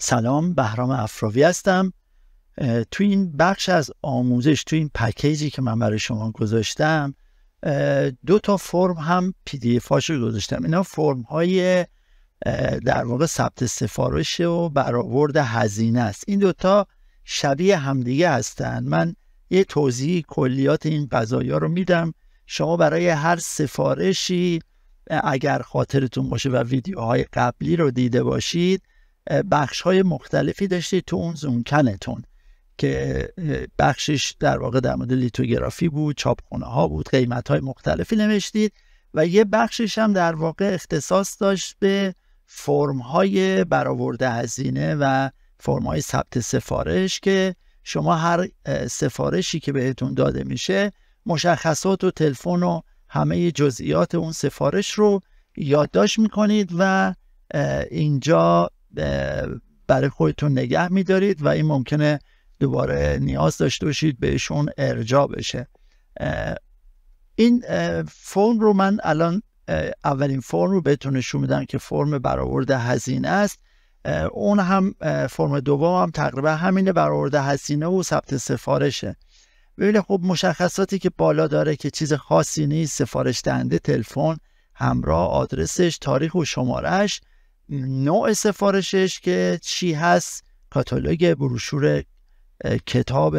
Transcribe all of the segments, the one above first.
سلام بهرام افراوی هستم توی این بخش از آموزش توی این پکیجی که من برای شما گذاشتم دو تا فرم هم پی دی رو گذاشتم اینا فرم های در واقع ثبت سفارش و برآورد هزینه است این دوتا شبیه همدیگه هستن من یه توضیح کلیات این قضایا رو میدم شما برای هر سفارشی اگر خاطرتون باشه و ویدیوهای قبلی رو دیده باشید بخش های مختلفی داشتید تو اون زونکنتون که بخشش در واقع در مورد لیتوگرافی بود چاپخونه ها بود قیمت های مختلفی نوشتید و یه بخشش هم در واقع اختصاص داشت به فرم های برآورد هزینه و فرم های ثبت سفارش که شما هر سفارشی که بهتون داده میشه مشخصات و تلفن و همه جزئیات اون سفارش رو یادداشت میکنید و اینجا برای خودتون نگه میدارید و این ممکنه دوباره نیاز داشته باشید بهشون ارجا بشه این فرم رو من الان اولین فرم رو بهتون نشون میدم که فرم برآورده هزینه است اون هم فرم دوم هم تقریبا همینه برآورده هزینه و ثبت سفارشه ببینید خب مشخصاتی که بالا داره که چیز خاصی نیست سفارش دهنده تلفن همراه آدرسش تاریخ و شمارش. نوع سفارشش که چی هست کاتالوگ بروشور کتاب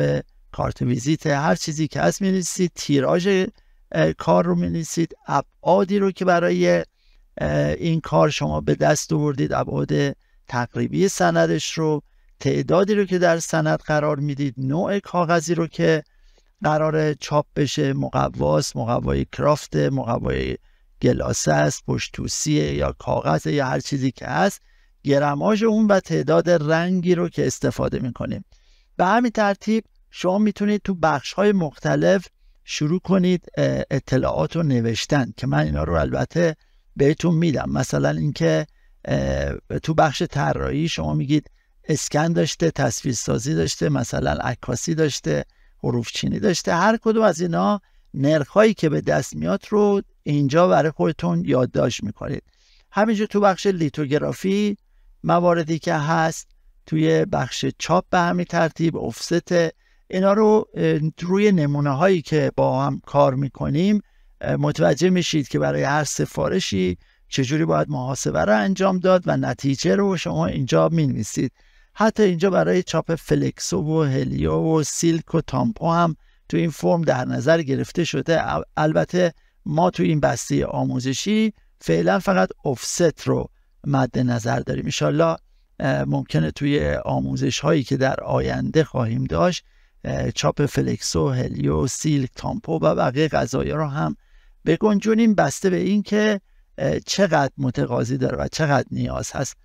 کارت ویزیت هر چیزی که هست مینویسید تیراژ کار رو مینویسید ابعادی رو که برای این کار شما به دست آوردید ابعاد تقریبی سندش رو تعدادی رو که در سند قرار میدید نوع کاغذی رو که قرار چاپ بشه مقواس مقوای کرافت مقوای گلاسه است پشتوسیه یا کاغذ یا هر چیزی که هست گرماش اون و تعداد رنگی رو که استفاده میکنیم به همین ترتیب شما میتونید تو بخش های مختلف شروع کنید اطلاعات رو نوشتن که من اینا رو البته بهتون میدم مثلا اینکه تو بخش طراحی شما میگید اسکن داشته تصویرسازی داشته مثلا عکاسی داشته حروف چینی داشته هر کدوم از اینا هایی که به دست میاد رو اینجا برای خودتون یادداشت میکنید همینجور تو بخش لیتوگرافی مواردی که هست توی بخش چاپ به همین ترتیب افست اینا رو روی نمونه هایی که با هم کار میکنیم متوجه میشید که برای هر سفارشی چجوری باید محاسبه رو انجام داد و نتیجه رو شما اینجا مینویسید حتی اینجا برای چاپ فلکسو و هلیو و سیلک و تامپو هم تو این فرم در نظر گرفته شده البته ما تو این بسته آموزشی فعلا فقط افست رو مد نظر داریم اینشاالله ممکنه توی آموزش هایی که در آینده خواهیم داشت چاپ فلکسو، هلیو، سیلک، تامپو و بقیه غذایا رو هم بگنجونیم بسته به این که چقدر متقاضی داره و چقدر نیاز هست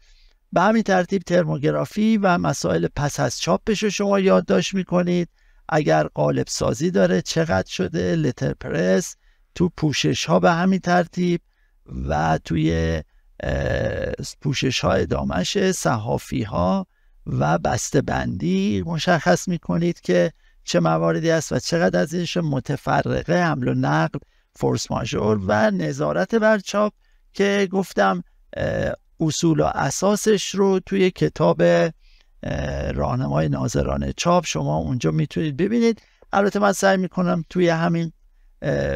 به همین ترتیب ترموگرافی و مسائل پس از چاپش رو شما یادداشت میکنید اگر قالب سازی داره چقدر شده لتر پرس تو پوشش ها به همین ترتیب و توی پوشش ها ادامش صحافی ها و بسته بندی مشخص می کنید که چه مواردی است و چقدر از اینش متفرقه حمل و نقل فورس ماژور و نظارت بر چاپ که گفتم اصول و اساسش رو توی کتاب راهنمای ناظران چاپ شما اونجا میتونید ببینید البته من سعی میکنم توی همین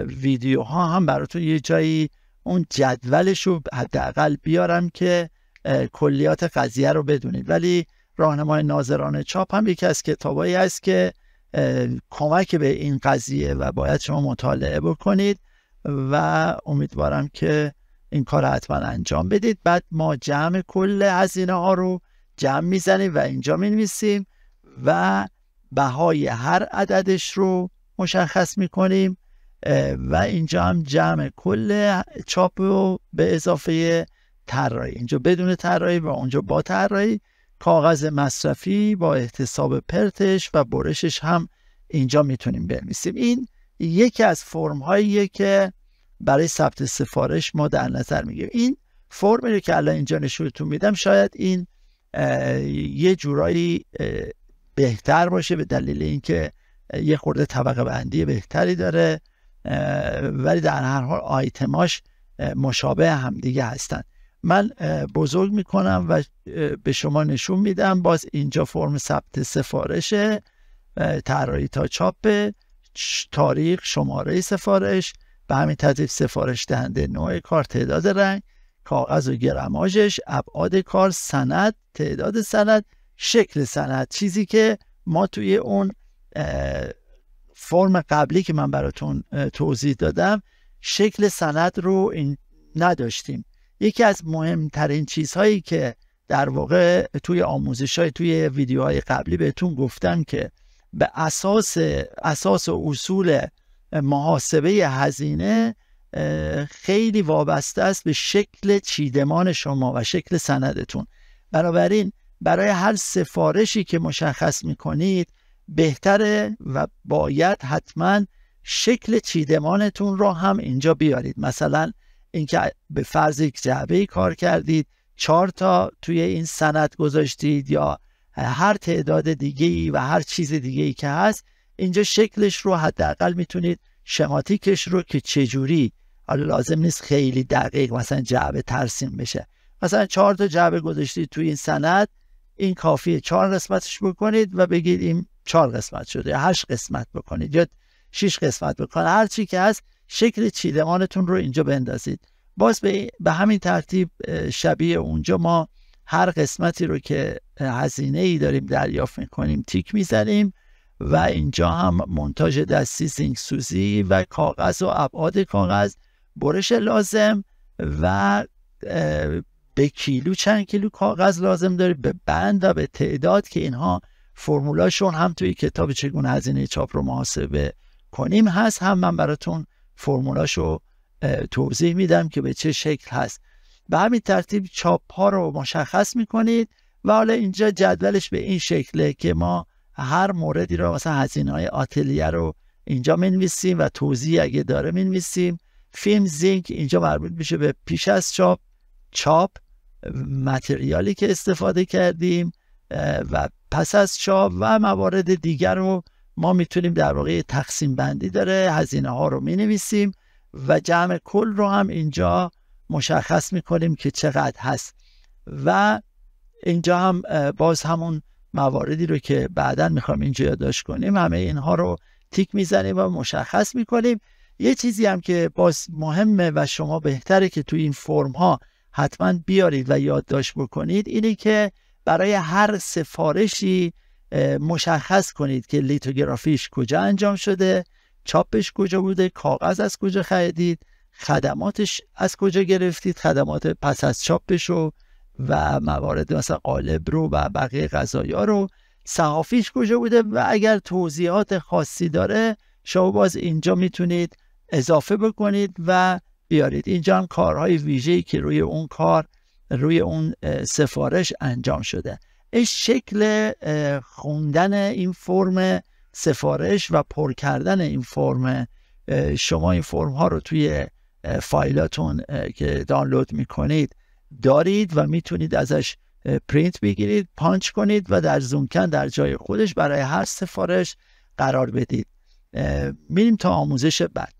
ویدیوها هم براتون یه جایی اون جدولش رو حداقل بیارم که کلیات قضیه رو بدونید ولی راهنمای ناظران چاپ هم یکی از کتابایی است که کمک به این قضیه و باید شما مطالعه بکنید و امیدوارم که این کار حتما انجام بدید بعد ما جمع کل هزینه ها رو جمع میزنیم و اینجا می و بهای هر عددش رو مشخص می و اینجا هم جمع کل چاپ رو به اضافه طراحی اینجا بدون طراحی و اونجا با طراحی کاغذ مصرفی با احتساب پرتش و برشش هم اینجا میتونیم بنویسیم این یکی از فرم هاییه که برای ثبت سفارش ما در نظر میگیریم این فرمی رو که الان اینجا نشونتون میدم شاید این یه جورایی بهتر باشه به دلیل اینکه یه خورده طبقه بندی بهتری داره ولی در هر حال آیتماش مشابه همدیگه هستن من بزرگ میکنم و به شما نشون میدم باز اینجا فرم ثبت سفارشه طراحی تا چاپ تاریخ شماره سفارش به همین ترتیب سفارش دهنده نوع کار تعداد رنگ کاغذ و گرماژش ابعاد کار سند تعداد سند شکل سند چیزی که ما توی اون فرم قبلی که من براتون توضیح دادم شکل سند رو این نداشتیم یکی از مهمترین چیزهایی که در واقع توی آموزش های توی ویدیوهای قبلی بهتون گفتم که به اساس اساس و اصول محاسبه هزینه خیلی وابسته است به شکل چیدمان شما و شکل سندتون بنابراین برای هر سفارشی که مشخص می کنید بهتره و باید حتما شکل چیدمانتون رو هم اینجا بیارید مثلا اینکه به فرض یک جعبه کار کردید چهار تا توی این سند گذاشتید یا هر تعداد دیگه ای و هر چیز دیگه ای که هست اینجا شکلش رو حداقل میتونید شماتیکش رو که چجوری حالا لازم نیست خیلی دقیق مثلا جعبه ترسیم بشه مثلا چهار تا جعبه گذاشتید توی این سند این کافیه چهار قسمتش بکنید و بگید این چهار قسمت شده یا هشت قسمت بکنید یا شش قسمت بکنید هر چی که هست شکل چیدمانتون رو اینجا بندازید باز به, همین ترتیب شبیه اونجا ما هر قسمتی رو که هزینه ای داریم دریافت میکنیم تیک میزنیم و اینجا هم منتاج دستی سینگ سوزی و کاغذ و ابعاد کاغذ برش لازم و به کیلو چند کیلو کاغذ لازم داره به بند و به تعداد که اینها فرمولاشون هم توی کتاب چگونه هزینه چاپ رو محاسبه کنیم هست هم من براتون فرمولاشو توضیح میدم که به چه شکل هست به همین ترتیب چاپ ها رو مشخص میکنید و حالا اینجا جدولش به این شکله که ما هر موردی رو مثلا هزینه های آتلیه رو اینجا منویسیم و توضیح اگه داره منویسیم فیلم زینک اینجا مربوط میشه به پیش از چاپ چاپ متریالی که استفاده کردیم و پس از چاپ و موارد دیگر رو ما میتونیم در واقع تقسیم بندی داره هزینه ها رو مینویسیم و جمع کل رو هم اینجا مشخص کنیم که چقدر هست و اینجا هم باز همون مواردی رو که بعدا میخوام اینجا یادداشت کنیم همه اینها رو تیک میزنیم و مشخص میکنیم یه چیزی هم که باز مهمه و شما بهتره که تو این فرم ها حتما بیارید و یادداشت بکنید اینه که برای هر سفارشی مشخص کنید که لیتوگرافیش کجا انجام شده چاپش کجا بوده کاغذ از کجا خریدید خدماتش از کجا گرفتید خدمات پس از چاپش و موارد مثلا قالب رو و بقیه غذایا رو صحافیش کجا بوده و اگر توضیحات خاصی داره شما باز اینجا میتونید اضافه بکنید و بیارید اینجا هم کارهای ویژه‌ای که روی اون کار روی اون سفارش انجام شده این شکل خوندن این فرم سفارش و پر کردن این فرم شما این فرم ها رو توی فایلاتون که دانلود کنید دارید و میتونید ازش پرینت بگیرید پانچ کنید و در زونکن در جای خودش برای هر سفارش قرار بدید میریم تا آموزش بعد